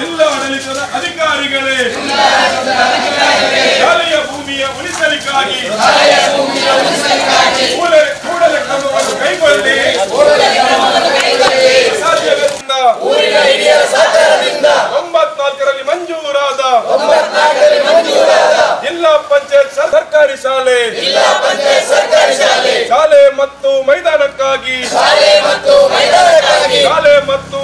ಜಿಲ್ಲಾ ಆಡಳಿತದ ಅಧಿಕಾರಿಗಳೇ ಶಾಲೆಯ ಭೂಮಿಯ ಉಳಿಸಲಿಕ್ಕಾಗಿ ಕೂಡಲೇ ಕ್ರಮವನ್ನು ಕೈಗೊಳ್ಳಿ ಸಾಧ್ಯವಿಂದ ಮಂಜೂರಾದ ಜಿಲ್ಲಾ ಪಂಚಾಯತ್ ಸರ್ಕಾರಿ ಶಾಲೆ ಶಾಲೆ ಮತ್ತು ಮೈದಾನಕ್ಕಾಗಿ ಶಾಲೆ ಮತ್ತು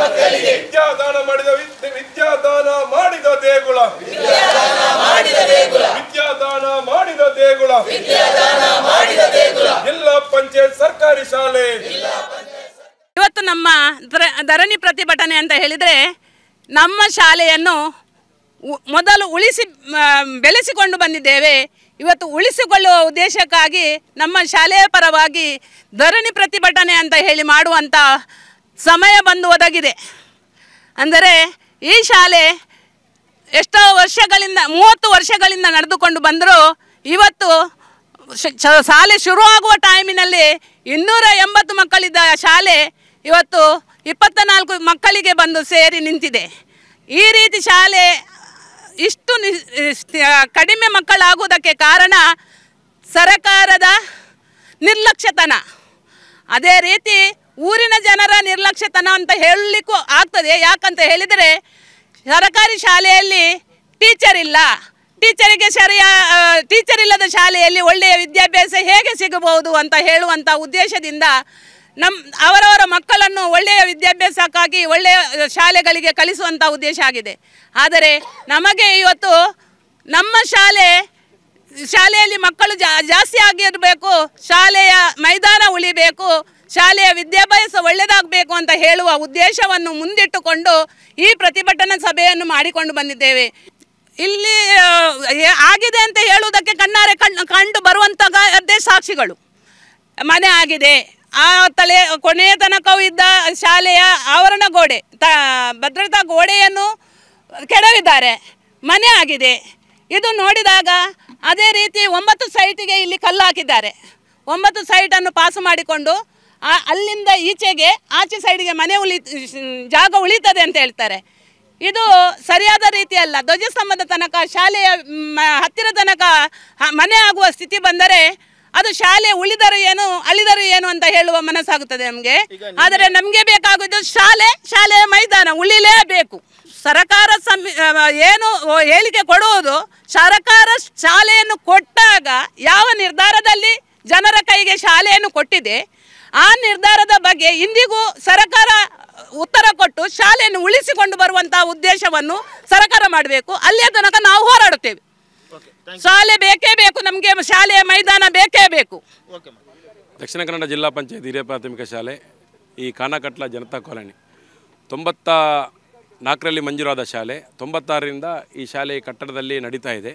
ಮಕ್ಕಳಿಗೆ ವಿದ್ಯಾದಾನ ಮಾಡಿದ ವಿದ್ಯಾದಾನ ಮಾಡಿದ ದೇಗುಲ ವಿದ್ಯಾದಾನ ಮಾಡಿದ ದೇಗುಲ ಎಲ್ಲ ಪಂಚಾಯತ್ ಸರ್ಕಾರಿ ಶಾಲೆ ಇವತ್ತು ನಮ್ಮ ಧರಣಿ ಪ್ರತಿಭಟನೆ ಅಂತ ಹೇಳಿದ್ರೆ ನಮ್ಮ ಶಾಲೆಯನ್ನು ಮೊದಲು ಉಳಿಸಿ ಬೆಳೆಸಿಕೊಂಡು ಬಂದಿದ್ದೇವೆ ಇವತ್ತು ಉಳಿಸಿಕೊಳ್ಳುವ ಉದ್ದೇಶಕ್ಕಾಗಿ ನಮ್ಮ ಶಾಲೆಯ ಪರವಾಗಿ ಧರಣಿ ಪ್ರತಿಭಟನೆ ಅಂತ ಹೇಳಿ ಮಾಡುವಂಥ ಸಮಯ ಬಂದು ಒದಗಿದೆ ಅಂದರೆ ಈ ಶಾಲೆ ಎಷ್ಟೋ ವರ್ಷಗಳಿಂದ ಮೂವತ್ತು ವರ್ಷಗಳಿಂದ ನಡೆದುಕೊಂಡು ಬಂದರೂ ಇವತ್ತು ಶಾಲೆ ಶುರುವಾಗುವ ಟೈಮಿನಲ್ಲಿ ಇನ್ನೂರ ಎಂಬತ್ತು ಮಕ್ಕಳಿದ್ದ ಶಾಲೆ ಇವತ್ತು ಇಪ್ಪತ್ತ ನಾಲ್ಕು ಮಕ್ಕಳಿಗೆ ಬಂದು ಸೇರಿ ನಿಂತಿದೆ ಈ ರೀತಿ ಶಾಲೆ ಕಡಿಮೆ ಮಕ್ಕಳಾಗುವುದಕ್ಕೆ ಕಾರಣ ಸರಕಾರದ ನಿರ್ಲಕ್ಷ್ಯತನ ಅದೇ ರೀತಿ ಊರಿನ ಜನರ ನಿರ್ಲಕ್ಷ್ಯತನ ಅಂತ ಹೇಳಲಿಕ್ಕೂ ಆಗ್ತದೆ ಯಾಕಂತ ಹೇಳಿದರೆ ಸರಕಾರಿ ಶಾಲೆಯಲ್ಲಿ ಟೀಚರ್ ಇಲ್ಲ ಟೀಚರಿಗೆ ಸರಿಯ ಟೀಚರ್ ಇಲ್ಲದ ಶಾಲೆಯಲ್ಲಿ ಒಳ್ಳೆಯ ವಿದ್ಯಾಭ್ಯಾಸ ಹೇಗೆ ಸಿಗಬಹುದು ಅಂತ ಹೇಳುವಂಥ ಉದ್ದೇಶದಿಂದ ನಮ್ಮ ಅವರವರ ಮಕ್ಕಳನ್ನು ಒಳ್ಳೆಯ ವಿದ್ಯಾಭ್ಯಾಸಕ್ಕಾಗಿ ಒಳ್ಳೆಯ ಶಾಲೆಗಳಿಗೆ ಕಲಿಸುವಂಥ ಉದ್ದೇಶ ಆಗಿದೆ ಆದರೆ ನಮಗೆ ಇವತ್ತು ನಮ್ಮ ಶಾಲೆ ಶಾಲೆಯಲ್ಲಿ ಮಕ್ಕಳು ಜಾ ಜಾಸ್ತಿ ಆಗಿರಬೇಕು ಶಾಲೆಯ ಮೈದಾನ ಉಳಿಬೇಕು ಶಾಲೆಯ ವಿದ್ಯಾಭ್ಯಾಸ ಒಳ್ಳೆಯದಾಗಬೇಕು ಅಂತ ಹೇಳುವ ಉದ್ದೇಶವನ್ನು ಮುಂದಿಟ್ಟುಕೊಂಡು ಈ ಪ್ರತಿಭಟನಾ ಸಭೆಯನ್ನು ಮಾಡಿಕೊಂಡು ಬಂದಿದ್ದೇವೆ ಇಲ್ಲಿ ಆಗಿದೆ ಅಂತ ಹೇಳುವುದಕ್ಕೆ ಕಣ್ಣಾರೆ ಕಣ್ಣು ಕಂಡು ಬರುವಂತಹ ಸಾಕ್ಷಿಗಳು ಮನೆ ಆಗಿದೆ ಆ ತಲೆ ಕೊನೆಯ ತನಕವೂ ಇದ್ದ ಶಾಲೆಯ ಆವರಣ ಗೋಡೆ ತ ಭದ್ರತಾ ಗೋಡೆಯನ್ನು ಕೆಡವಿದ್ದಾರೆ ಮನೆ ಆಗಿದೆ ಇದು ನೋಡಿದಾಗ ಅದೇ ರೀತಿ ಒಂಬತ್ತು ಸೈಟಿಗೆ ಇಲ್ಲಿ ಕಲ್ಲು ಹಾಕಿದ್ದಾರೆ ಒಂಬತ್ತು ಸೈಟನ್ನು ಪಾಸು ಮಾಡಿಕೊಂಡು ಅಲ್ಲಿಂದ ಈಚೆಗೆ ಆಚೆ ಸೈಡಿಗೆ ಮನೆ ಉಳಿ ಜಾಗ ಉಳಿತದೆ ಅಂತ ಹೇಳ್ತಾರೆ ಇದು ಸರಿಯಾದ ರೀತಿಯಲ್ಲ ಧ್ವಜಸ್ತಂಭದ ತನಕ ಶಾಲೆಯ ಹತ್ತಿರ ತನಕ ಮನೆ ಆಗುವ ಸ್ಥಿತಿ ಬಂದರೆ ಅದು ಶಾಲೆ ಉಳಿದರು ಏನು ಅಳಿದರು ಏನು ಅಂತ ಹೇಳುವ ಮನಸ್ಸಾಗುತ್ತದೆ ನಮಗೆ ಆದರೆ ನಮಗೆ ಬೇಕಾಗುವುದು ಶಾಲೆ ಶಾಲೆಯ ಮೈದಾನ ಉಳಿಲೇಬೇಕು ಸರಕಾರ ಸಮಿ ಏನು ಹೇಳಿಕೆ ಕೊಡುವುದು ಸರಕಾರ ಶಾಲೆಯನ್ನು ಕೊಟ್ಟಾಗ ಯಾವ ನಿರ್ಧಾರದಲ್ಲಿ ಜನರ ಕೈಗೆ ಶಾಲೆಯನ್ನು ಕೊಟ್ಟಿದೆ ಆ ನಿರ್ಧಾರದ ಬಗ್ಗೆ ಇಂದಿಗೂ ಸರಕಾರ ಉತ್ತರ ಕೊಟ್ಟು ಶಾಲೆಯನ್ನು ಉಳಿಸಿಕೊಂಡು ಬರುವಂತಹ ಉದ್ದೇಶವನ್ನು ಸರಕಾರ ಮಾಡಬೇಕು ಅಲ್ಲಿಯ ತನಕ ನಾವು ಹೋರಾಡುತ್ತೇವೆ ಶಾಲೆ ಬೇಕೇ ಬೇಕು ನಮಗೆ ಶಾಲೆಯ ಮೈದಾನ ಬೇಕೇ ಬೇಕು ದಕ್ಷಿಣ ಕನ್ನಡ ಜಿಲ್ಲಾ ಪಂಚಾಯತ್ ಹಿರಿಯ ಪ್ರಾಥಮಿಕ ಶಾಲೆ ಈ ಕಾನಕಟ್ಲ ಜನತಾ ಕಾಲೋನಿ ತೊಂಬತ್ತ ನಾಲ್ಕರಲ್ಲಿ ಮಂಜೂರಾದ ಶಾಲೆ ತೊಂಬತ್ತಾರರಿಂದ ಈ ಶಾಲೆ ಕಟ್ಟಡದಲ್ಲಿ ನಡೀತಾ ಇದೆ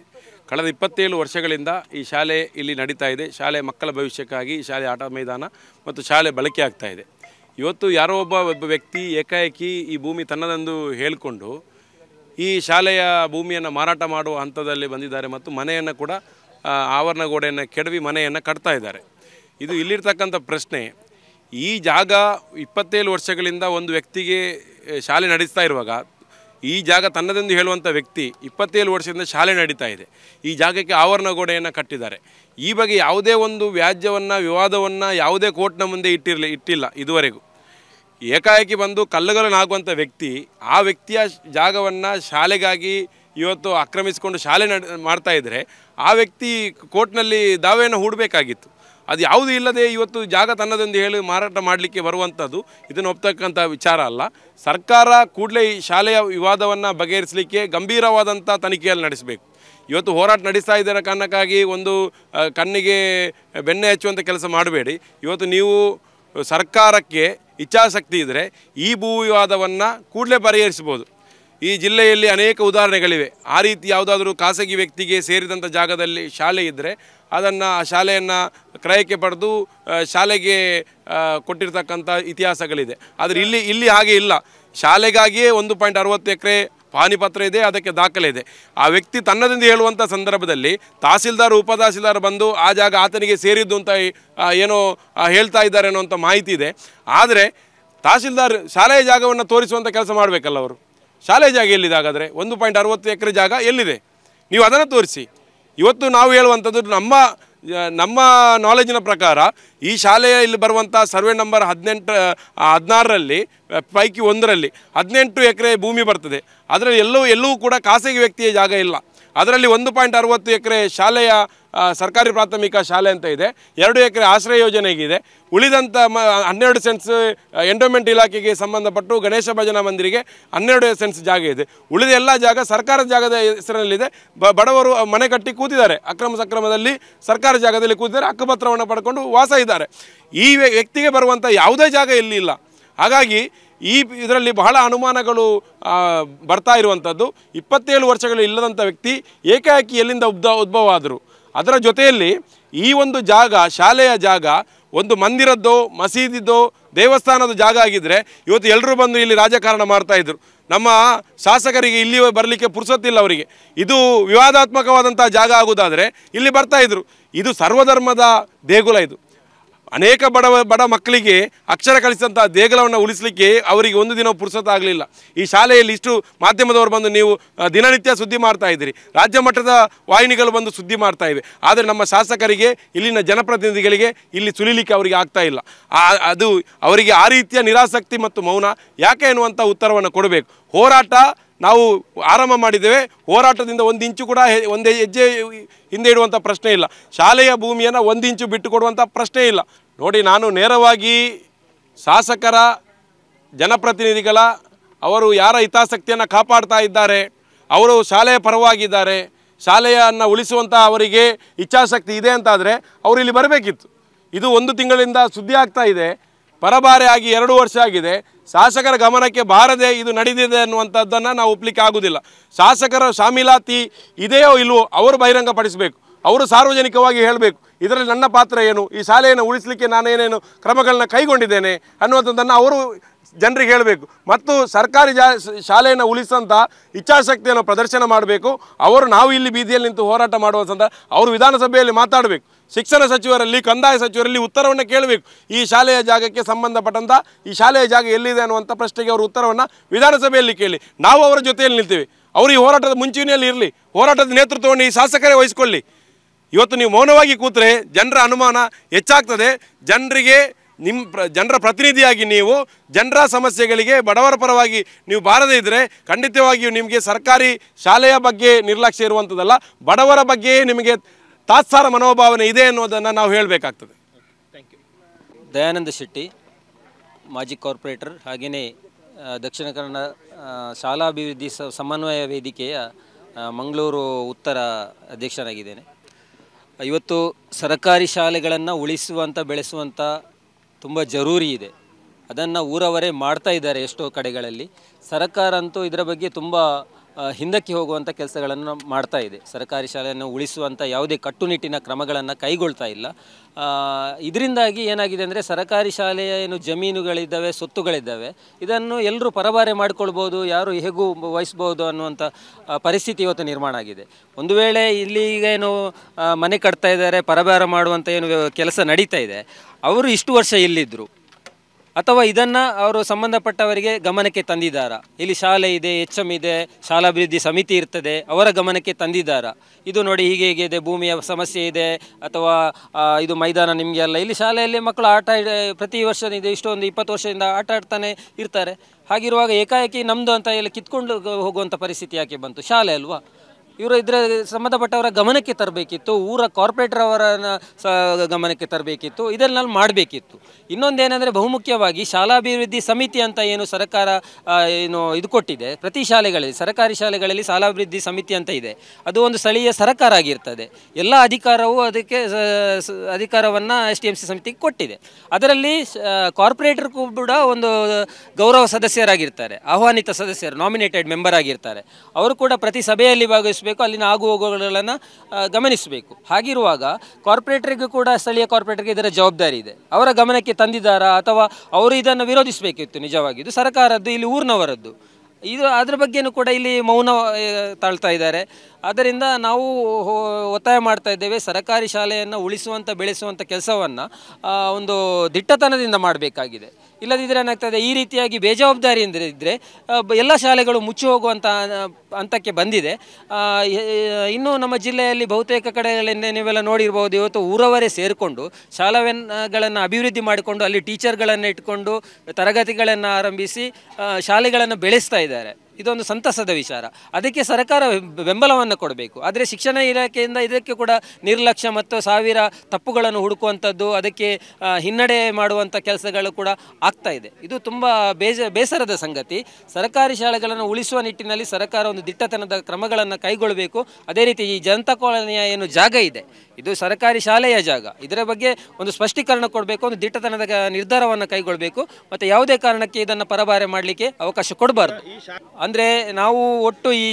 ಕಳೆದ ಇಪ್ಪತ್ತೇಳು ವರ್ಷಗಳಿಂದ ಈ ಶಾಲೆ ಇಲ್ಲಿ ನಡೀತಾ ಇದೆ ಶಾಲೆ ಮಕ್ಕಳ ಭವಿಷ್ಯಕ್ಕಾಗಿ ಈ ಶಾಲೆ ಆಟ ಮೈದಾನ ಮತ್ತು ಶಾಲೆ ಬಳಕೆ ಆಗ್ತಾ ಇದೆ ಇವತ್ತು ಯಾರೋ ಒಬ್ಬ ಒಬ್ಬ ವ್ಯಕ್ತಿ ಏಕಾಏಕಿ ಈ ಭೂಮಿ ತನ್ನದಂದು ಹೇಳಿಕೊಂಡು ಈ ಶಾಲೆಯ ಭೂಮಿಯನ್ನು ಮಾರಾಟ ಮಾಡುವ ಹಂತದಲ್ಲಿ ಬಂದಿದ್ದಾರೆ ಮತ್ತು ಮನೆಯನ್ನು ಕೂಡ ಗೋಡೆಯನ್ನು ಕೆಡವಿ ಮನೆಯನ್ನು ಕಟ್ತಾ ಇದ್ದಾರೆ ಇದು ಇಲ್ಲಿರ್ತಕ್ಕಂಥ ಪ್ರಶ್ನೆ ಈ ಜಾಗ ಇಪ್ಪತ್ತೇಳು ವರ್ಷಗಳಿಂದ ಒಂದು ವ್ಯಕ್ತಿಗೆ ಶಾಲೆ ನಡೆಸ್ತಾ ಇರುವಾಗ ಈ ಜಾಗ ತನ್ನದೆಂದು ಹೇಳುವಂಥ ವ್ಯಕ್ತಿ ಇಪ್ಪತ್ತೇಳು ವರ್ಷದಿಂದ ಶಾಲೆ ನಡೀತಾ ಇದೆ ಈ ಜಾಗಕ್ಕೆ ಆವರಣ ಗೋಡೆಯನ್ನು ಕಟ್ಟಿದ್ದಾರೆ ಈ ಬಗ್ಗೆ ಯಾವುದೇ ಒಂದು ವ್ಯಾಜ್ಯವನ್ನು ವಿವಾದವನ್ನು ಯಾವುದೇ ಕೋರ್ಟ್ನ ಮುಂದೆ ಇಟ್ಟಿರಲಿ ಇಟ್ಟಿಲ್ಲ ಇದುವರೆಗೂ ಏಕಾಏಕಿ ಬಂದು ಕಲ್ಲುಗಲನಾಗುವಂಥ ವ್ಯಕ್ತಿ ಆ ವ್ಯಕ್ತಿಯ ಜಾಗವನ್ನು ಶಾಲೆಗಾಗಿ ಇವತ್ತು ಆಕ್ರಮಿಸಿಕೊಂಡು ಶಾಲೆ ನಡ್ ಇದ್ದರೆ ಆ ವ್ಯಕ್ತಿ ಕೋರ್ಟ್ನಲ್ಲಿ ದಾವೆಯನ್ನು ಹೂಡಬೇಕಾಗಿತ್ತು ಅದು ಯಾವುದೂ ಇಲ್ಲದೆ ಇವತ್ತು ಜಾಗ ತನ್ನದೆಂದು ಹೇಳಿ ಮಾರಾಟ ಮಾಡಲಿಕ್ಕೆ ಬರುವಂಥದ್ದು ಇದನ್ನು ಒಪ್ತಕ್ಕಂಥ ವಿಚಾರ ಅಲ್ಲ ಸರ್ಕಾರ ಕೂಡಲೇ ಈ ಶಾಲೆಯ ವಿವಾದವನ್ನು ಬಗೆಹರಿಸಲಿಕ್ಕೆ ಗಂಭೀರವಾದಂಥ ತನಿಖೆಯಲ್ಲಿ ನಡೆಸಬೇಕು ಇವತ್ತು ಹೋರಾಟ ನಡೆಸ್ತಾ ಇದ್ದರ ಕಾರಣಕ್ಕಾಗಿ ಒಂದು ಕಣ್ಣಿಗೆ ಬೆನ್ನೆ ಹಚ್ಚುವಂಥ ಕೆಲಸ ಮಾಡಬೇಡಿ ಇವತ್ತು ನೀವು ಸರ್ಕಾರಕ್ಕೆ ಇಚ್ಛಾಸಕ್ತಿ ಇದ್ದರೆ ಈ ಭೂ ವಿವಾದವನ್ನು ಕೂಡಲೇ ಪರಿಹರಿಸ್ಬೋದು ಈ ಜಿಲ್ಲೆಯಲ್ಲಿ ಅನೇಕ ಉದಾಹರಣೆಗಳಿವೆ ಆ ರೀತಿ ಯಾವುದಾದ್ರೂ ಖಾಸಗಿ ವ್ಯಕ್ತಿಗೆ ಸೇರಿದಂಥ ಜಾಗದಲ್ಲಿ ಶಾಲೆ ಇದ್ದರೆ ಅದನ್ನು ಆ ಶಾಲೆಯನ್ನು ಕ್ರಯಕ್ಕೆ ಪಡೆದು ಶಾಲೆಗೆ ಕೊಟ್ಟಿರ್ತಕ್ಕಂಥ ಇತಿಹಾಸಗಳಿದೆ ಆದರೆ ಇಲ್ಲಿ ಇಲ್ಲಿ ಹಾಗೆ ಇಲ್ಲ ಶಾಲೆಗಾಗಿಯೇ ಒಂದು ಪಾಯಿಂಟ್ ಅರವತ್ತು ಎಕರೆ ಪಾನಿಪತ್ರ ಇದೆ ಅದಕ್ಕೆ ದಾಖಲೆ ಇದೆ ಆ ವ್ಯಕ್ತಿ ತನ್ನದಿಂದ ಹೇಳುವಂಥ ಸಂದರ್ಭದಲ್ಲಿ ತಹಸೀಲ್ದಾರ್ ಉಪತಹಸೀಲ್ದಾರ್ ಬಂದು ಆ ಜಾಗ ಆತನಿಗೆ ಸೇರಿದ್ದು ಅಂತ ಏನೋ ಹೇಳ್ತಾ ಇದ್ದಾರೆ ಅನ್ನೋವಂಥ ಮಾಹಿತಿ ಇದೆ ಆದರೆ ತಹಸೀಲ್ದಾರ್ ಶಾಲೆಯ ಜಾಗವನ್ನು ತೋರಿಸುವಂಥ ಕೆಲಸ ಮಾಡಬೇಕಲ್ಲ ಅವರು ಶಾಲೆಯ ಜಾಗ ಎಲ್ಲಿದೆ ಹಾಗಾದರೆ ಒಂದು ಪಾಯಿಂಟ್ ಎಕರೆ ಜಾಗ ಎಲ್ಲಿದೆ ನೀವು ಅದನ್ನು ತೋರಿಸಿ ಇವತ್ತು ನಾವು ಹೇಳುವಂಥದ್ದು ನಮ್ಮ ನಮ್ಮ ನಾಲೆಜಿನ ಪ್ರಕಾರ ಈ ಶಾಲೆಯ ಇಲ್ಲಿ ಬರುವಂಥ ಸರ್ವೆ ನಂಬರ್ ಹದಿನೆಂಟು ಹದಿನಾರರಲ್ಲಿ ಪೈಕಿ ಒಂದರಲ್ಲಿ ಹದಿನೆಂಟು ಎಕರೆ ಭೂಮಿ ಬರ್ತದೆ ಅದರಲ್ಲಿ ಎಲ್ಲೂ ಎಲ್ಲೂ ಕೂಡ ಖಾಸಗಿ ವ್ಯಕ್ತಿಯ ಜಾಗ ಇಲ್ಲ ಅದರಲ್ಲಿ ಒಂದು ಪಾಯಿಂಟ್ ಅರವತ್ತು ಎಕರೆ ಶಾಲೆಯ ಸರ್ಕಾರಿ ಪ್ರಾಥಮಿಕ ಶಾಲೆ ಅಂತ ಇದೆ ಎರಡು ಎಕರೆ ಆಶ್ರಯ ಯೋಜನೆಗಿದೆ ಉಳಿದಂಥ ಮ ಹನ್ನೆರಡು ಸೆನ್ಸ್ ಎಂಡೋಮೆಂಟ್ ಇಲಾಖೆಗೆ ಸಂಬಂಧಪಟ್ಟು ಗಣೇಶ ಭಜನಾ ಮಂದಿರಿಗೆ ಹನ್ನೆರಡು ಸೆನ್ಸ್ ಜಾಗ ಇದೆ ಉಳಿದ ಎಲ್ಲ ಜಾಗ ಸರ್ಕಾರದ ಜಾಗದ ಹೆಸರಿನಲ್ಲಿದೆ ಬಡವರು ಮನೆ ಕಟ್ಟಿ ಕೂತಿದ್ದಾರೆ ಅಕ್ರಮ ಸಕ್ರಮದಲ್ಲಿ ಸರ್ಕಾರ ಜಾಗದಲ್ಲಿ ಕೂತಿದ್ದಾರೆ ಹಕ್ಕುಪತ್ರವನ್ನು ಪಡ್ಕೊಂಡು ವಾಸ ಇದ್ದಾರೆ ಈ ವ್ಯಕ್ತಿಗೆ ಬರುವಂಥ ಯಾವುದೇ ಜಾಗ ಇಲ್ಲಿ ಇಲ್ಲ ಹಾಗಾಗಿ ಈ ಇದರಲ್ಲಿ ಬಹಳ ಅನುಮಾನಗಳು ಬರ್ತಾ ಇರುವಂಥದ್ದು ಇಪ್ಪತ್ತೇಳು ವರ್ಷಗಳು ಇಲ್ಲದಂಥ ವ್ಯಕ್ತಿ ಏಕಾಏಕಿ ಎಲ್ಲಿಂದ ಉದ್ದ ಉದ್ಭವ ಆದರು ಅದರ ಜೊತೆಯಲ್ಲಿ ಈ ಒಂದು ಜಾಗ ಶಾಲೆಯ ಜಾಗ ಒಂದು ಮಂದಿರದ್ದೋ ಮಸೀದಿದ್ದೋ ದೇವಸ್ಥಾನದ ಜಾಗ ಆಗಿದ್ದರೆ ಇವತ್ತು ಎಲ್ಲರೂ ಬಂದು ಇಲ್ಲಿ ರಾಜಕಾರಣ ಮಾಡ್ತಾಯಿದ್ರು ನಮ್ಮ ಶಾಸಕರಿಗೆ ಇಲ್ಲಿ ಬರಲಿಕ್ಕೆ ಪುರುಸೊತ್ತಿಲ್ಲ ಅವರಿಗೆ ಇದು ವಿವಾದಾತ್ಮಕವಾದಂಥ ಜಾಗ ಆಗೋದಾದರೆ ಇಲ್ಲಿ ಬರ್ತಾಯಿದ್ರು ಇದು ಸರ್ವಧರ್ಮದ ದೇಗುಲ ಇದು ಅನೇಕ ಬಡ ಬಡ ಮಕ್ಕಳಿಗೆ ಅಕ್ಷರ ಕಲಿಸಿದಂಥ ದೇಗಲವನ್ನು ಉಳಿಸಲಿಕ್ಕೆ ಅವರಿಗೆ ಒಂದು ದಿನ ಪುರುಸತ ಆಗಲಿಲ್ಲ ಈ ಶಾಲೆಯಲ್ಲಿ ಇಷ್ಟು ಮಾಧ್ಯಮದವರು ಬಂದು ನೀವು ದಿನನಿತ್ಯ ಸುದ್ದಿ ಮಾಡ್ತಾ ಇದ್ದೀರಿ ರಾಜ್ಯ ಮಟ್ಟದ ವಾಹಿನಿಗಳು ಬಂದು ಸುದ್ದಿ ಮಾಡ್ತಾ ಇವೆ ಆದರೆ ನಮ್ಮ ಶಾಸಕರಿಗೆ ಇಲ್ಲಿನ ಜನಪ್ರತಿನಿಧಿಗಳಿಗೆ ಇಲ್ಲಿ ಸುಲಿಲಿಕ್ಕೆ ಅವರಿಗೆ ಆಗ್ತಾ ಇಲ್ಲ ಅದು ಅವರಿಗೆ ಆ ರೀತಿಯ ನಿರಾಸಕ್ತಿ ಮತ್ತು ಮೌನ ಯಾಕೆ ಎನ್ನುವಂಥ ಉತ್ತರವನ್ನು ಕೊಡಬೇಕು ಹೋರಾಟ ನಾವು ಆರಂಭ ಮಾಡಿದ್ದೇವೆ ಹೋರಾಟದಿಂದ ಒಂದು ಇಂಚು ಕೂಡ ಒಂದೇ ಹೆಜ್ಜೆ ಹಿಂದೆ ಇಡುವಂಥ ಪ್ರಶ್ನೆ ಇಲ್ಲ ಶಾಲೆಯ ಭೂಮಿಯನ್ನು ಒಂದು ಇಂಚು ಬಿಟ್ಟು ಕೊಡುವಂಥ ಪ್ರಶ್ನೆ ಇಲ್ಲ ನೋಡಿ ನಾನು ನೇರವಾಗಿ ಶಾಸಕರ ಜನಪ್ರತಿನಿಧಿಗಳ ಅವರು ಯಾರ ಹಿತಾಸಕ್ತಿಯನ್ನು ಕಾಪಾಡ್ತಾ ಇದ್ದಾರೆ ಅವರು ಶಾಲೆಯ ಪರವಾಗಿದ್ದಾರೆ ಶಾಲೆಯನ್ನು ಉಳಿಸುವಂಥ ಅವರಿಗೆ ಇಚ್ಛಾಶಕ್ತಿ ಇದೆ ಅಂತಾದರೆ ಅವರು ಇಲ್ಲಿ ಬರಬೇಕಿತ್ತು ಇದು ಒಂದು ತಿಂಗಳಿಂದ ಸುದ್ದಿ ಆಗ್ತಾ ಇದೆ ಪರಭಾರೆಯಾಗಿ ಎರಡು ವರ್ಷ ಆಗಿದೆ ಶಾಸಕರ ಗಮನಕ್ಕೆ ಬಾರದೆ ಇದು ನಡೆದಿದೆ ಅನ್ನುವಂಥದ್ದನ್ನು ನಾವು ಒಪ್ಪಲಿಕ್ಕೆ ಆಗೋದಿಲ್ಲ ಶಾಸಕರ ಶಾಮೀಲಾತಿ ಇದೆಯೋ ಇಲ್ವೋ ಅವರು ಬಹಿರಂಗಪಡಿಸಬೇಕು ಅವರು ಸಾರ್ವಜನಿಕವಾಗಿ ಹೇಳಬೇಕು ಇದರಲ್ಲಿ ನನ್ನ ಪಾತ್ರ ಏನು ಈ ಶಾಲೆಯನ್ನು ಉಳಿಸಲಿಕ್ಕೆ ನಾನು ಏನೇನು ಕ್ರಮಗಳನ್ನ ಕೈಗೊಂಡಿದ್ದೇನೆ ಅನ್ನುವಂಥದ್ದನ್ನು ಅವರು ಜನರಿಗೆ ಹೇಳಬೇಕು ಮತ್ತು ಸರ್ಕಾರಿ ಜಾ ಶಾಲೆಯನ್ನು ಉಳಿಸಂತ ಇಚ್ಛಾಶಕ್ತಿಯನ್ನು ಪ್ರದರ್ಶನ ಮಾಡಬೇಕು ಅವರು ನಾವು ಇಲ್ಲಿ ಬೀದಿಯಲ್ಲಿ ನಿಂತು ಹೋರಾಟ ಮಾಡುವಂಥ ಅವರು ವಿಧಾನಸಭೆಯಲ್ಲಿ ಮಾತಾಡಬೇಕು ಶಿಕ್ಷಣ ಸಚಿವರಲ್ಲಿ ಕಂದಾಯ ಸಚಿವರಲ್ಲಿ ಉತ್ತರವನ್ನು ಕೇಳಬೇಕು ಈ ಶಾಲೆಯ ಜಾಗಕ್ಕೆ ಸಂಬಂಧಪಟ್ಟಂಥ ಈ ಶಾಲೆಯ ಜಾಗ ಎಲ್ಲಿದೆ ಅನ್ನುವಂಥ ಪ್ರಶ್ನೆಗೆ ಅವರು ಉತ್ತರವನ್ನು ವಿಧಾನಸಭೆಯಲ್ಲಿ ಕೇಳಿ ನಾವು ಅವರ ಜೊತೆಯಲ್ಲಿ ನಿಲ್ತೀವಿ ಅವರು ಈ ಹೋರಾಟದ ಮುಂಚೂಣಿಯಲ್ಲಿ ಇರಲಿ ಹೋರಾಟದ ನೇತೃತ್ವವನ್ನು ಈ ಶಾಸಕರೇ ವಹಿಸಿಕೊಳ್ಳಿ ಇವತ್ತು ನೀವು ಮೌನವಾಗಿ ಕೂತರೆ ಜನರ ಅನುಮಾನ ಹೆಚ್ಚಾಗ್ತದೆ ಜನರಿಗೆ ನಿಮ್ಮ ಪ್ರ ಜನರ ಪ್ರತಿನಿಧಿಯಾಗಿ ನೀವು ಜನರ ಸಮಸ್ಯೆಗಳಿಗೆ ಬಡವರ ಪರವಾಗಿ ನೀವು ಬಾರದೇ ಇದ್ದರೆ ಖಂಡಿತವಾಗಿಯೂ ನಿಮಗೆ ಸರ್ಕಾರಿ ಶಾಲೆಯ ಬಗ್ಗೆ ನಿರ್ಲಕ್ಷ್ಯ ಇರುವಂಥದ್ದಲ್ಲ ಬಡವರ ಬಗ್ಗೆಯೇ ನಿಮಗೆ ತಾತ್ಸಾರ ಮನೋಭಾವನೆ ಇದೆ ಅನ್ನೋದನ್ನು ನಾವು ಹೇಳಬೇಕಾಗ್ತದೆ ದಯಾನಂದ ಶೆಟ್ಟಿ ಮಾಜಿ ಕಾರ್ಪೊರೇಟರ್ ಹಾಗೆಯೇ ದಕ್ಷಿಣ ಕನ್ನಡ ಶಾಲಾಭಿವೃದ್ಧಿ ಸಮನ್ವಯ ವೇದಿಕೆಯ ಮಂಗಳೂರು ಉತ್ತರ ಅಧ್ಯಕ್ಷನಾಗಿದ್ದೇನೆ ಇವತ್ತು ಸರ್ಕಾರಿ ಶಾಲೆಗಳನ್ನು ಉಳಿಸುವಂಥ ಬೆಳೆಸುವಂಥ ತುಂಬ ಜರೂರಿ ಇದೆ ಅದನ್ನು ಊರವರೇ ಮಾಡ್ತಾ ಇದ್ದಾರೆ ಎಷ್ಟೋ ಕಡೆಗಳಲ್ಲಿ ಸರ್ಕಾರ ಅಂತೂ ಇದರ ಬಗ್ಗೆ ತುಂಬ ಹಿಂದಕ್ಕೆ ಹೋಗುವಂಥ ಕೆಲಸಗಳನ್ನು ಮಾಡ್ತಾ ಇದೆ ಸರ್ಕಾರಿ ಶಾಲೆಯನ್ನು ಉಳಿಸುವಂಥ ಯಾವುದೇ ಕಟ್ಟುನಿಟ್ಟಿನ ಕ್ರಮಗಳನ್ನು ಕೈಗೊಳ್ತಾ ಇಲ್ಲ ಇದರಿಂದಾಗಿ ಏನಾಗಿದೆ ಅಂದರೆ ಸರ್ಕಾರಿ ಶಾಲೆಯ ಏನು ಜಮೀನುಗಳಿದ್ದಾವೆ ಸೊತ್ತುಗಳಿದ್ದಾವೆ ಇದನ್ನು ಎಲ್ಲರೂ ಪರಭಾರೆ ಮಾಡಿಕೊಳ್ಬೋದು ಯಾರು ಹೇಗೂ ವಹಿಸ್ಬೋದು ಅನ್ನುವಂಥ ಪರಿಸ್ಥಿತಿ ಇವತ್ತು ನಿರ್ಮಾಣ ಆಗಿದೆ ಒಂದು ವೇಳೆ ಇಲ್ಲಿಗೇನು ಮನೆ ಕಟ್ತಾ ಇದ್ದಾರೆ ಪರಭಾರ ಮಾಡುವಂಥ ಏನು ಕೆಲಸ ನಡೀತಾ ಇದೆ ಅವರು ಇಷ್ಟು ವರ್ಷ ಇಲ್ಲಿದ್ದರು ಅಥವಾ ಇದನ್ನು ಅವರು ಸಂಬಂಧಪಟ್ಟವರಿಗೆ ಗಮನಕ್ಕೆ ತಂದಿದ್ದಾರಾ ಇಲ್ಲಿ ಶಾಲೆ ಇದೆ ಎಚ್ ಎಂ ಇದೆ ಶಾಲಾಭಿವೃದ್ಧಿ ಸಮಿತಿ ಇರ್ತದೆ ಅವರ ಗಮನಕ್ಕೆ ತಂದಿದ್ದಾರಾ ಇದು ನೋಡಿ ಹೀಗೆ ಹೀಗೆ ಇದೆ ಭೂಮಿಯ ಸಮಸ್ಯೆ ಇದೆ ಅಥವಾ ಇದು ಮೈದಾನ ನಿಮಗೆ ಅಲ್ಲ ಇಲ್ಲಿ ಶಾಲೆಯಲ್ಲಿ ಮಕ್ಕಳು ಆಟ ಪ್ರತಿ ವರ್ಷ ಇದು ಇಷ್ಟೊಂದು ಇಪ್ಪತ್ತು ವರ್ಷದಿಂದ ಆಟ ಆಡ್ತಾನೆ ಇರ್ತಾರೆ ಹಾಗಿರುವಾಗ ಏಕಾಏಕಿ ನಮ್ಮದು ಅಂತ ಎಲ್ಲ ಕಿತ್ಕೊಂಡು ಹೋಗುವಂಥ ಪರಿಸ್ಥಿತಿ ಯಾಕೆ ಬಂತು ಶಾಲೆ ಅಲ್ವಾ ಇವರು ಇದರ ಸಂಬಂಧಪಟ್ಟವರ ಗಮನಕ್ಕೆ ತರಬೇಕಿತ್ತು ಊರ ಕಾರ್ಪೊರೇಟರ್ ಅವರ ಗಮನಕ್ಕೆ ತರಬೇಕಿತ್ತು ಇದೆಲ್ಲ ಮಾಡಬೇಕಿತ್ತು ಇನ್ನೊಂದೇನೆಂದರೆ ಬಹುಮುಖ್ಯವಾಗಿ ಶಾಲಾಭಿವೃದ್ಧಿ ಸಮಿತಿ ಅಂತ ಏನು ಸರ್ಕಾರ ಏನು ಇದು ಕೊಟ್ಟಿದೆ ಪ್ರತಿ ಶಾಲೆಗಳಲ್ಲಿ ಸರ್ಕಾರಿ ಶಾಲೆಗಳಲ್ಲಿ ಶಾಲಾಭಿವೃದ್ಧಿ ಸಮಿತಿ ಅಂತ ಇದೆ ಅದು ಒಂದು ಸ್ಥಳೀಯ ಸರ್ಕಾರ ಆಗಿರ್ತದೆ ಎಲ್ಲ ಅಧಿಕಾರವೂ ಅದಕ್ಕೆ ಅಧಿಕಾರವನ್ನು ಎಸ್ ಟಿ ಎಂ ಸಿ ಸಮಿತಿಗೆ ಕೊಟ್ಟಿದೆ ಅದರಲ್ಲಿ ಕಾರ್ಪೊರೇಟರ್ ಕೂಡ ಒಂದು ಗೌರವ ಸದಸ್ಯರಾಗಿರ್ತಾರೆ ಆಹ್ವಾನಿತ ಸದಸ್ಯರು ನಾಮಿನೇಟೆಡ್ ಮೆಂಬರ್ ಆಗಿರ್ತಾರೆ ಅವರು ಕೂಡ ಪ್ರತಿ ಸಭೆಯಲ್ಲಿ ಭಾಗವಹಿಸ್ ಗಮನಿಸಬೇಕು ಅಲ್ಲಿನ ಆಗು ಹೋಗುಗಳನ್ನು ಗಮನಿಸಬೇಕು ಹಾಗಿರುವಾಗ ಕಾರ್ಪೊರೇಟರ್ಗೂ ಕೂಡ ಸ್ಥಳೀಯ ಕಾರ್ಪೊರೇಟರ್ಗೆ ಇದರ ಜವಾಬ್ದಾರಿ ಇದೆ ಅವರ ಗಮನಕ್ಕೆ ತಂದಿದ್ದಾರಾ ಅಥವಾ ಅವರು ಇದನ್ನು ವಿರೋಧಿಸಬೇಕಿತ್ತು ನಿಜವಾಗಿದ್ದು ಸರ್ಕಾರದ್ದು ಇಲ್ಲಿ ಊರಿನವರದ್ದು ಇದು ಅದರ ಬಗ್ಗೆಯೂ ಕೂಡ ಇಲ್ಲಿ ಮೌನ ತಾಳ್ತಾ ಇದ್ದಾರೆ ಆದ್ದರಿಂದ ನಾವು ಒತ್ತಾಯ ಮಾಡ್ತಾ ಇದ್ದೇವೆ ಸರ್ಕಾರಿ ಶಾಲೆಯನ್ನು ಉಳಿಸುವಂಥ ಬೆಳೆಸುವಂಥ ಕೆಲಸವನ್ನು ಒಂದು ದಿಟ್ಟತನದಿಂದ ಮಾಡಬೇಕಾಗಿದೆ ಇಲ್ಲದಿದ್ದರೆ ಏನಾಗ್ತದೆ ಈ ರೀತಿಯಾಗಿ ಬೇಜವಾಬ್ದಾರಿ ಇದ್ದರೆ ಎಲ್ಲ ಶಾಲೆಗಳು ಮುಚ್ಚಿ ಹೋಗುವಂಥ ಹಂತಕ್ಕೆ ಬಂದಿದೆ ಇನ್ನು ನಮ್ಮ ಜಿಲ್ಲೆಯಲ್ಲಿ ಬಹುತೇಕ ಕಡೆಗಳಿಂದ ನೀವೆಲ್ಲ ನೋಡಿರ್ಬೋದು ಇವತ್ತು ಊರವರೇ ಸೇರಿಕೊಂಡು ಶಾಲಾಗಳನ್ನು ಅಭಿವೃದ್ಧಿ ಮಾಡಿಕೊಂಡು ಅಲ್ಲಿ ಟೀಚರ್ಗಳನ್ನು ಇಟ್ಕೊಂಡು ತರಗತಿಗಳನ್ನು ಆರಂಭಿಸಿ ಶಾಲೆಗಳನ್ನು ಬೆಳೆಸ್ತಾ ಇದ್ದಾರೆ ಇದೊಂದು ಸಂತಸದ ವಿಚಾರ ಅದಕ್ಕೆ ಸರ್ಕಾರ ಬೆಂಬಲವನ್ನು ಕೊಡಬೇಕು ಆದರೆ ಶಿಕ್ಷಣ ಇಲಾಖೆಯಿಂದ ಇದಕ್ಕೆ ಕೂಡ ನಿರ್ಲಕ್ಷ್ಯ ಮತ್ತು ಸಾವಿರ ತಪ್ಪುಗಳನ್ನು ಹುಡುಕುವಂಥದ್ದು ಅದಕ್ಕೆ ಹಿನ್ನಡೆ ಮಾಡುವಂಥ ಕೆಲಸಗಳು ಕೂಡ ಆಗ್ತಾ ಇದೆ ಇದು ತುಂಬ ಬೇಜ ಬೇಸರದ ಸಂಗತಿ ಸರ್ಕಾರಿ ಶಾಲೆಗಳನ್ನು ಉಳಿಸುವ ನಿಟ್ಟಿನಲ್ಲಿ ಸರ್ಕಾರ ಒಂದು ದಿಟ್ಟತನದ ಕ್ರಮಗಳನ್ನು ಕೈಗೊಳ್ಳಬೇಕು ಅದೇ ರೀತಿ ಈ ಜನತಾ ಕಾಲೋನಿಯ ಏನು ಜಾಗ ಇದೆ ಇದು ಸರ್ಕಾರಿ ಶಾಲೆಯ ಜಾಗ ಇದರ ಬಗ್ಗೆ ಒಂದು ಸ್ಪಷ್ಟೀಕರಣ ಕೊಡಬೇಕು ಒಂದು ದಿಟ್ಟತನದ ನಿರ್ಧಾರವನ್ನು ಕೈಗೊಳ್ಳಬೇಕು ಮತ್ತು ಯಾವುದೇ ಕಾರಣಕ್ಕೆ ಇದನ್ನು ಪರಭಾರೆ ಮಾಡಲಿಕ್ಕೆ ಅವಕಾಶ ಕೊಡಬಾರ್ದು ಅಂದರೆ ನಾವು ಒಟ್ಟು ಈ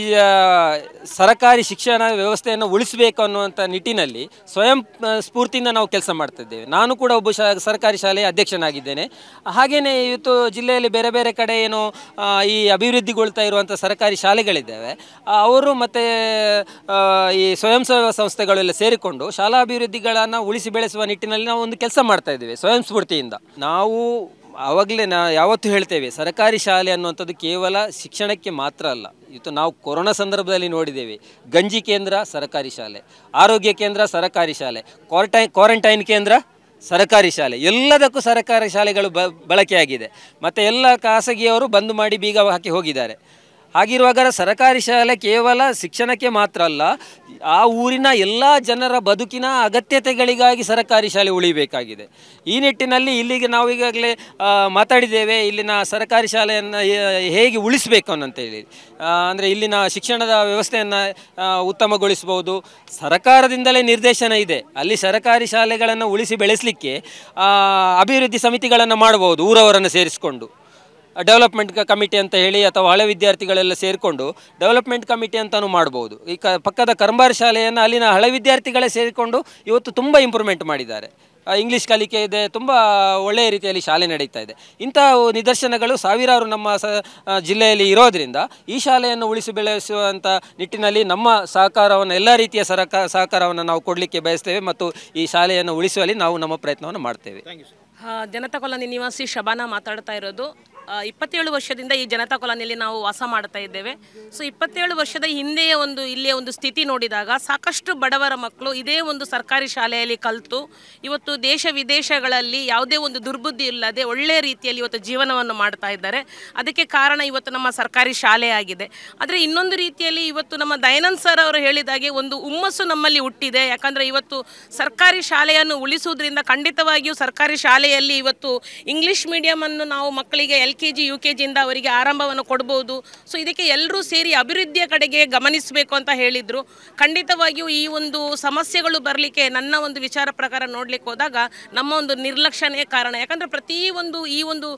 ಸರಕಾರಿ ಶಿಕ್ಷಣ ವ್ಯವಸ್ಥೆಯನ್ನು ಉಳಿಸಬೇಕು ಅನ್ನುವಂಥ ನಿಟ್ಟಿನಲ್ಲಿ ಸ್ವಯಂ ಸ್ಫೂರ್ತಿಯಿಂದ ನಾವು ಕೆಲಸ ಮಾಡ್ತಿದ್ದೇವೆ ನಾನು ಕೂಡ ಒಬ್ಬ ಶಾ ಸರ್ಕಾರಿ ಶಾಲೆಯ ಅಧ್ಯಕ್ಷನಾಗಿದ್ದೇನೆ ಹಾಗೆಯೇ ಇವತ್ತು ಜಿಲ್ಲೆಯಲ್ಲಿ ಬೇರೆ ಬೇರೆ ಕಡೆ ಏನು ಈ ಅಭಿವೃದ್ಧಿಗೊಳ್ತಾ ಇರುವಂಥ ಸರ್ಕಾರಿ ಶಾಲೆಗಳಿದ್ದಾವೆ ಅವರು ಮತ್ತು ಈ ಸ್ವಯಂ ಸೇವಾ ಸಂಸ್ಥೆಗಳೆಲ್ಲ ಸೇರಿಕೊಂಡು ಶಾಲಾ ಅಭಿವೃದ್ಧಿಗಳನ್ನು ಉಳಿಸಿ ಬೆಳೆಸುವ ನಿಟ್ಟಿನಲ್ಲಿ ನಾವು ಒಂದು ಕೆಲಸ ಮಾಡ್ತಾ ಇದ್ದೇವೆ ಸ್ವಯಂ ಸ್ಫೂರ್ತಿಯಿಂದ ನಾವು ಆವಾಗಲೇ ನಾ ಯಾವತ್ತೂ ಹೇಳ್ತೇವೆ ಸರ್ಕಾರಿ ಶಾಲೆ ಅನ್ನುವಂಥದ್ದು ಕೇವಲ ಶಿಕ್ಷಣಕ್ಕೆ ಮಾತ್ರ ಅಲ್ಲ ಇವತ್ತು ನಾವು ಕೊರೋನಾ ಸಂದರ್ಭದಲ್ಲಿ ನೋಡಿದ್ದೇವೆ ಗಂಜಿ ಕೇಂದ್ರ ಸರ್ಕಾರಿ ಶಾಲೆ ಆರೋಗ್ಯ ಕೇಂದ್ರ ಸರ್ಕಾರಿ ಶಾಲೆ ಕ್ವಾರಂಟೈನ್ ಕ್ವಾರಂಟೈನ್ ಕೇಂದ್ರ ಸರಕಾರಿ ಶಾಲೆ ಎಲ್ಲದಕ್ಕೂ ಸರಕಾರಿ ಶಾಲೆಗಳು ಬಳಕೆಯಾಗಿದೆ ಮತ್ತು ಎಲ್ಲ ಖಾಸಗಿಯವರು ಬಂದ್ ಮಾಡಿ ಬೀಗ ಹಾಕಿ ಹೋಗಿದ್ದಾರೆ ಹಾಗಿರುವಾಗ ಸರಕಾರಿ ಶಾಲೆ ಕೇವಲ ಶಿಕ್ಷಣಕ್ಕೆ ಮಾತ್ರ ಅಲ್ಲ ಆ ಊರಿನ ಎಲ್ಲ ಜನರ ಬದುಕಿನ ಅಗತ್ಯತೆಗಳಿಗಾಗಿ ಸರಕಾರಿ ಶಾಲೆ ಉಳಿಬೇಕಾಗಿದೆ ಈ ನಿಟ್ಟಿನಲ್ಲಿ ಇಲ್ಲಿಗೆ ನಾವು ಈಗಾಗಲೇ ಮಾತಾಡಿದ್ದೇವೆ ಇಲ್ಲಿನ ಸರಕಾರಿ ಶಾಲೆಯನ್ನು ಹೇಗೆ ಉಳಿಸಬೇಕು ಅನ್ನಂತೇಳಿ ಅಂದರೆ ಇಲ್ಲಿನ ಶಿಕ್ಷಣದ ವ್ಯವಸ್ಥೆಯನ್ನು ಉತ್ತಮಗೊಳಿಸ್ಬೋದು ಸರಕಾರದಿಂದಲೇ ನಿರ್ದೇಶನ ಇದೆ ಅಲ್ಲಿ ಸರಕಾರಿ ಶಾಲೆಗಳನ್ನು ಉಳಿಸಿ ಬೆಳೆಸಲಿಕ್ಕೆ ಅಭಿವೃದ್ಧಿ ಸಮಿತಿಗಳನ್ನು ಮಾಡಬಹುದು ಊರವರನ್ನು ಸೇರಿಸಿಕೊಂಡು ಡೆವಲಪ್ಮೆಂಟ್ ಕಮಿಟಿ ಅಂತ ಹೇಳಿ ಅಥವಾ ಹಳೆ ವಿದ್ಯಾರ್ಥಿಗಳೆಲ್ಲ ಸೇರಿಕೊಂಡು ಡೆವಲಪ್ಮೆಂಟ್ ಕಮಿಟಿ ಅಂತಲೂ ಮಾಡ್ಬೋದು ಈ ಕ ಪಕ್ಕದ ಕರಂಬಾರ್ ಶಾಲೆಯನ್ನು ಅಲ್ಲಿನ ಹಳೆ ವಿದ್ಯಾರ್ಥಿಗಳೇ ಸೇರಿಕೊಂಡು ಇವತ್ತು ತುಂಬ ಇಂಪ್ರೂವ್ಮೆಂಟ್ ಮಾಡಿದ್ದಾರೆ ಇಂಗ್ಲೀಷ್ ಕಲಿಕೆ ಇದೆ ತುಂಬ ಒಳ್ಳೆಯ ರೀತಿಯಲ್ಲಿ ಶಾಲೆ ನಡೀತಾ ಇದೆ ಇಂತಹ ನಿದರ್ಶನಗಳು ಸಾವಿರಾರು ನಮ್ಮ ಸ ಜಿಲ್ಲೆಯಲ್ಲಿ ಇರೋದರಿಂದ ಈ ಶಾಲೆಯನ್ನು ಉಳಿಸಿ ಬೆಳೆಸುವಂಥ ನಿಟ್ಟಿನಲ್ಲಿ ನಮ್ಮ ಸಹಕಾರವನ್ನು ಎಲ್ಲ ರೀತಿಯ ಸರಕ ಸಹಕಾರವನ್ನು ನಾವು ಕೊಡಲಿಕ್ಕೆ ಬಯಸ್ತೇವೆ ಮತ್ತು ಈ ಶಾಲೆಯನ್ನು ಉಳಿಸುವಲ್ಲಿ ನಾವು ನಮ್ಮ ಪ್ರಯತ್ನವನ್ನು ಮಾಡ್ತೇವೆ ಜನತಾ ಕಾಲೋನಿ ನಿವಾಸಿ ಶಬಾನ ಮಾತಾಡ್ತಾ ಇರೋದು ಇಪ್ಪತ್ತೇಳು ವರ್ಷದಿಂದ ಈ ಜನತಾ ಕಾಲೋನಿಯಲ್ಲಿ ನಾವು ವಾಸ ಮಾಡ್ತಾ ಇದ್ದೇವೆ ಸೊ ಇಪ್ಪತ್ತೇಳು ವರ್ಷದ ಹಿಂದೆಯ ಒಂದು ಇಲ್ಲಿಯ ಒಂದು ಸ್ಥಿತಿ ನೋಡಿದಾಗ ಸಾಕಷ್ಟು ಬಡವರ ಮಕ್ಕಳು ಇದೇ ಒಂದು ಸರ್ಕಾರಿ ಶಾಲೆಯಲ್ಲಿ ಕಲಿತು ಇವತ್ತು ದೇಶ ವಿದೇಶಗಳಲ್ಲಿ ಯಾವುದೇ ಒಂದು ದುರ್ಬುದ್ಧಿ ಇಲ್ಲದೆ ಒಳ್ಳೆಯ ರೀತಿಯಲ್ಲಿ ಇವತ್ತು ಜೀವನವನ್ನು ಮಾಡ್ತಾ ಇದ್ದಾರೆ ಅದಕ್ಕೆ ಕಾರಣ ಇವತ್ತು ನಮ್ಮ ಸರ್ಕಾರಿ ಶಾಲೆ ಆಗಿದೆ ಆದರೆ ಇನ್ನೊಂದು ರೀತಿಯಲ್ಲಿ ಇವತ್ತು ನಮ್ಮ ದಯನಂದ್ ಸರ್ ಅವರು ಹೇಳಿದಾಗೆ ಒಂದು ಹುಮ್ಮಸ್ಸು ನಮ್ಮಲ್ಲಿ ಹುಟ್ಟಿದೆ ಯಾಕಂದರೆ ಇವತ್ತು ಸರ್ಕಾರಿ ಶಾಲೆಯನ್ನು ಉಳಿಸುವುದರಿಂದ ಖಂಡಿತವಾಗಿಯೂ ಸರ್ಕಾರಿ ಶಾಲೆಯಲ್ಲಿ ಇವತ್ತು ಇಂಗ್ಲಿಷ್ ಮೀಡಿಯಮನ್ನು ನಾವು ಮಕ್ಕಳಿಗೆ L K G U K ಜಿಯಿಂದ ಅವರಿಗೆ ಆರಂಭವನ್ನು ಕೊಡ್ಬೋದು ಸೊ ಇದಕ್ಕೆ ಎಲ್ಲರೂ ಸೇರಿ ಅಭಿವೃದ್ಧಿಯ ಕಡೆಗೆ ಗಮನಿಸಬೇಕು ಅಂತ ಹೇಳಿದರು ಖಂಡಿತವಾಗಿಯೂ ಈ ಒಂದು ಸಮಸ್ಯೆಗಳು ಬರಲಿಕ್ಕೆ ನನ್ನ ಒಂದು ವಿಚಾರ ಪ್ರಕಾರ ನೋಡಲಿಕ್ಕೆ ಹೋದಾಗ ನಮ್ಮ ಒಂದು ನಿರ್ಲಕ್ಷ್ಯನೇ ಕಾರಣ ಯಾಕಂದರೆ ಪ್ರತಿಯೊಂದು ಈ ಒಂದು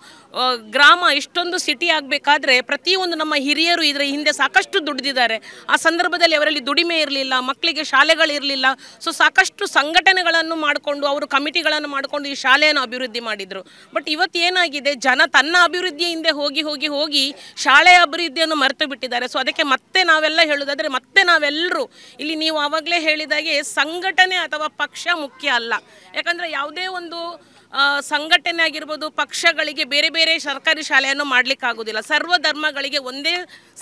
ಗ್ರಾಮ ಇಷ್ಟೊಂದು ಸಿಟಿ ಆಗಬೇಕಾದ್ರೆ ಪ್ರತಿಯೊಂದು ನಮ್ಮ ಹಿರಿಯರು ಇದರ ಹಿಂದೆ ಸಾಕಷ್ಟು ದುಡಿದಿದ್ದಾರೆ ಆ ಸಂದರ್ಭದಲ್ಲಿ ಅವರಲ್ಲಿ ದುಡಿಮೆ ಇರಲಿಲ್ಲ ಮಕ್ಕಳಿಗೆ ಶಾಲೆಗಳಿರಲಿಲ್ಲ ಸೊ ಸಾಕಷ್ಟು ಸಂಘಟನೆಗಳನ್ನು ಮಾಡಿಕೊಂಡು ಅವರು ಕಮಿಟಿಗಳನ್ನು ಮಾಡಿಕೊಂಡು ಈ ಶಾಲೆಯನ್ನು ಅಭಿವೃದ್ಧಿ ಮಾಡಿದರು ಬಟ್ ಇವತ್ತು ಏನಾಗಿದೆ ಜನ ತನ್ನ ಅಭಿವೃದ್ಧಿ ಅಭಿವೃದ್ಧಿಯ ಹಿಂದೆ ಹೋಗಿ ಹೋಗಿ ಹೋಗಿ ಶಾಲೆಯ ಅಭಿವೃದ್ಧಿಯನ್ನು ಮರೆತು ಬಿಟ್ಟಿದ್ದಾರೆ ಸೊ ಅದಕ್ಕೆ ಮತ್ತೆ ನಾವೆಲ್ಲ ಹೇಳೋದಾದರೆ ಮತ್ತೆ ನಾವೆಲ್ಲರೂ ಇಲ್ಲಿ ನೀವು ಆವಾಗಲೇ ಹೇಳಿದಾಗೆ ಸಂಘಟನೆ ಅಥವಾ ಪಕ್ಷ ಮುಖ್ಯ ಅಲ್ಲ ಯಾಕಂದರೆ ಯಾವುದೇ ಒಂದು ಸಂಘಟನೆ ಆಗಿರ್ಬೋದು ಪಕ್ಷಗಳಿಗೆ ಬೇರೆ ಬೇರೆ ಸರ್ಕಾರಿ ಶಾಲೆಯನ್ನು ಮಾಡಲಿಕ್ಕಾಗೋದಿಲ್ಲ ಸರ್ವಧರ್ಮಗಳಿಗೆ ಒಂದೇ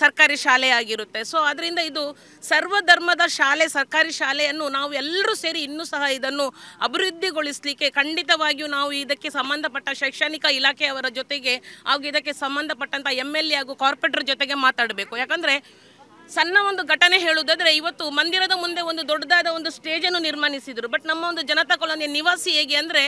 ಸರ್ಕಾರಿ ಶಾಲೆ ಆಗಿರುತ್ತೆ ಸೊ ಅದರಿಂದ ಇದು ಸರ್ವಧರ್ಮದ ಶಾಲೆ ಸರ್ಕಾರಿ ಶಾಲೆಯನ್ನು ನಾವು ಎಲ್ಲರೂ ಸೇರಿ ಇನ್ನೂ ಸಹ ಇದನ್ನು ಅಭಿವೃದ್ಧಿಗೊಳಿಸಲಿಕ್ಕೆ ಖಂಡಿತವಾಗಿಯೂ ನಾವು ಇದಕ್ಕೆ ಸಂಬಂಧಪಟ್ಟ ಶೈಕ್ಷಣಿಕ ಇಲಾಖೆಯವರ ಜೊತೆಗೆ ಹಾಗೂ ಇದಕ್ಕೆ ಸಂಬಂಧಪಟ್ಟಂಥ ಎಮ್ ಎಲ್ ಎ ಹಾಗೂ ಕಾರ್ಪೊರೇಟರ್ ಜೊತೆಗೆ ಮಾತಾಡಬೇಕು ಯಾಕಂದರೆ ಸಣ್ಣ ಒಂದು ಘಟನೆ ಹೇಳುವುದಾದರೆ ಇವತ್ತು ಮಂದಿರದ ಮುಂದೆ ಒಂದು ದೊಡ್ಡದಾದ ಒಂದು ಸ್ಟೇಜನ್ನು ನಿರ್ಮಾಣಿಸಿದರು ಬಟ್ ನಮ್ಮ ಒಂದು ಜನತಾ ಕಾಲೋನಿಯ ನಿವಾಸಿ ಹೇಗೆ ಅಂದರೆ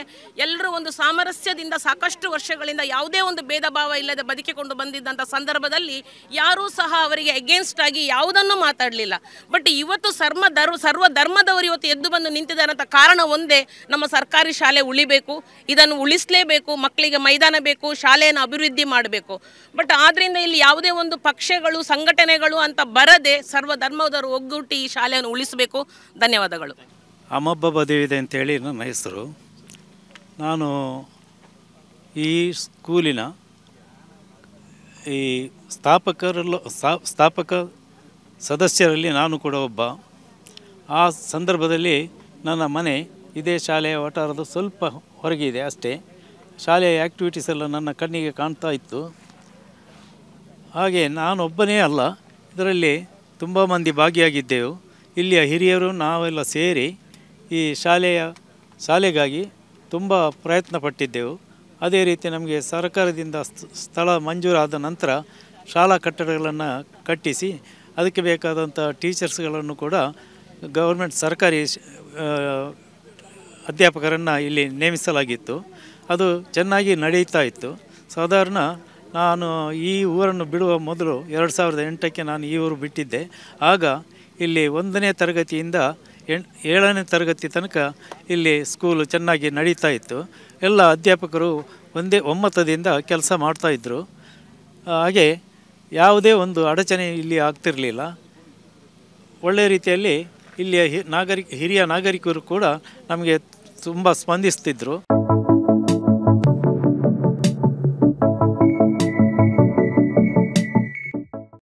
ಎಲ್ಲರೂ ಒಂದು ಸಾಮರಸ್ಯದಿಂದ ಸಾಕಷ್ಟು ವರ್ಷಗಳಿಂದ ಯಾವುದೇ ಒಂದು ಭೇದ ಭಾವ ಇಲ್ಲದೆ ಬದುಕಿಕೊಂಡು ಬಂದಿದ್ದಂಥ ಸಂದರ್ಭದಲ್ಲಿ ಯಾರೂ ಸಹ ಅವರಿಗೆ ಅಗೇನ್ಸ್ಟ್ ಆಗಿ ಯಾವುದನ್ನು ಮಾತಾಡಲಿಲ್ಲ ಬಟ್ ಇವತ್ತು ಸರ್ಮ ಧರ್ಮ ಸರ್ವ ಧರ್ಮದವರು ಇವತ್ತು ಎದ್ದು ಬಂದು ನಿಂತಿದ್ದಾರೆ ಅಂತ ಕಾರಣ ಒಂದೇ ನಮ್ಮ ಸರ್ಕಾರಿ ಶಾಲೆ ಉಳಿಬೇಕು ಇದನ್ನು ಉಳಿಸಲೇಬೇಕು ಮಕ್ಕಳಿಗೆ ಮೈದಾನ ಬೇಕು ಶಾಲೆಯನ್ನು ಅಭಿವೃದ್ಧಿ ಮಾಡಬೇಕು ಬಟ್ ಆದ್ದರಿಂದ ಇಲ್ಲಿ ಯಾವುದೇ ಒಂದು ಪಕ್ಷಗಳು ಸಂಘಟನೆಗಳು ಅಂತ ಬರ ಸರ್ವ ಧರ್ಮದವರು ಒಗ್ಗೂಟಿ ಈ ಶಾಲೆಯನ್ನು ಉಳಿಸಬೇಕು ಧನ್ಯವಾದಗಳು ಅಮ್ಮಬ್ಬ ಬದುವಿದೆ ಅಂತೇಳಿ ನನ್ನ ಹೆಸರು ನಾನು ಈ ಸ್ಕೂಲಿನ ಈ ಸ್ಥಾಪಕರಲ್ಲೂ ಸ್ಥಾಪಕ ಸದಸ್ಯರಲ್ಲಿ ನಾನು ಕೂಡ ಒಬ್ಬ ಆ ಸಂದರ್ಭದಲ್ಲಿ ನನ್ನ ಮನೆ ಇದೇ ಶಾಲೆಯ ವಟಾರದ ಸ್ವಲ್ಪ ಹೊರಗಿದೆ ಅಷ್ಟೇ ಶಾಲೆಯ ಆ್ಯಕ್ಟಿವಿಟೀಸ್ ಎಲ್ಲ ನನ್ನ ಕಣ್ಣಿಗೆ ಕಾಣ್ತಾ ಇತ್ತು ಹಾಗೆ ನಾನೊಬ್ಬನೇ ಅಲ್ಲ ಇದರಲ್ಲಿ ತುಂಬ ಮಂದಿ ಭಾಗಿಯಾಗಿದ್ದೆವು ಇಲ್ಲಿಯ ಹಿರಿಯರು ನಾವೆಲ್ಲ ಸೇರಿ ಈ ಶಾಲೆಯ ಶಾಲೆಗಾಗಿ ತುಂಬ ಪ್ರಯತ್ನ ಪಟ್ಟಿದ್ದೆವು ಅದೇ ರೀತಿ ನಮಗೆ ಸರ್ಕಾರದಿಂದ ಸ್ಥಳ ಮಂಜೂರಾದ ನಂತರ ಶಾಲಾ ಕಟ್ಟಡಗಳನ್ನು ಕಟ್ಟಿಸಿ ಅದಕ್ಕೆ ಬೇಕಾದಂಥ ಟೀಚರ್ಸ್ಗಳನ್ನು ಕೂಡ ಗೌರ್ಮೆಂಟ್ ಸರ್ಕಾರಿ ಅಧ್ಯಾಪಕರನ್ನು ಇಲ್ಲಿ ನೇಮಿಸಲಾಗಿತ್ತು ಅದು ಚೆನ್ನಾಗಿ ನಡೀತಾ ಇತ್ತು ಸಾಧಾರಣ ನಾನು ಈ ಊರನ್ನು ಬಿಡುವ ಮೊದಲು ಎರಡು ಸಾವಿರದ ಎಂಟಕ್ಕೆ ನಾನು ಈ ಊರು ಬಿಟ್ಟಿದ್ದೆ ಆಗ ಇಲ್ಲಿ ಒಂದನೇ ತರಗತಿಯಿಂದ ಎಣ್ ಏಳನೇ ತರಗತಿ ತನಕ ಇಲ್ಲಿ ಸ್ಕೂಲು ಚೆನ್ನಾಗಿ ನಡೀತಾ ಇತ್ತು ಎಲ್ಲ ಅಧ್ಯಾಪಕರು ಒಂದೇ ಒಮ್ಮತದಿಂದ ಕೆಲಸ ಮಾಡ್ತಾಯಿದ್ರು ಹಾಗೆ ಯಾವುದೇ ಒಂದು ಅಡಚಣೆ ಇಲ್ಲಿ ಆಗ್ತಿರಲಿಲ್ಲ ಒಳ್ಳೆಯ ರೀತಿಯಲ್ಲಿ ಇಲ್ಲಿಯ ಹಿ ನಾಗರಿಕ ಹಿರಿಯ ನಾಗರಿಕರು ಕೂಡ ನಮಗೆ ತುಂಬ ಸ್ಪಂದಿಸ್ತಿದ್ರು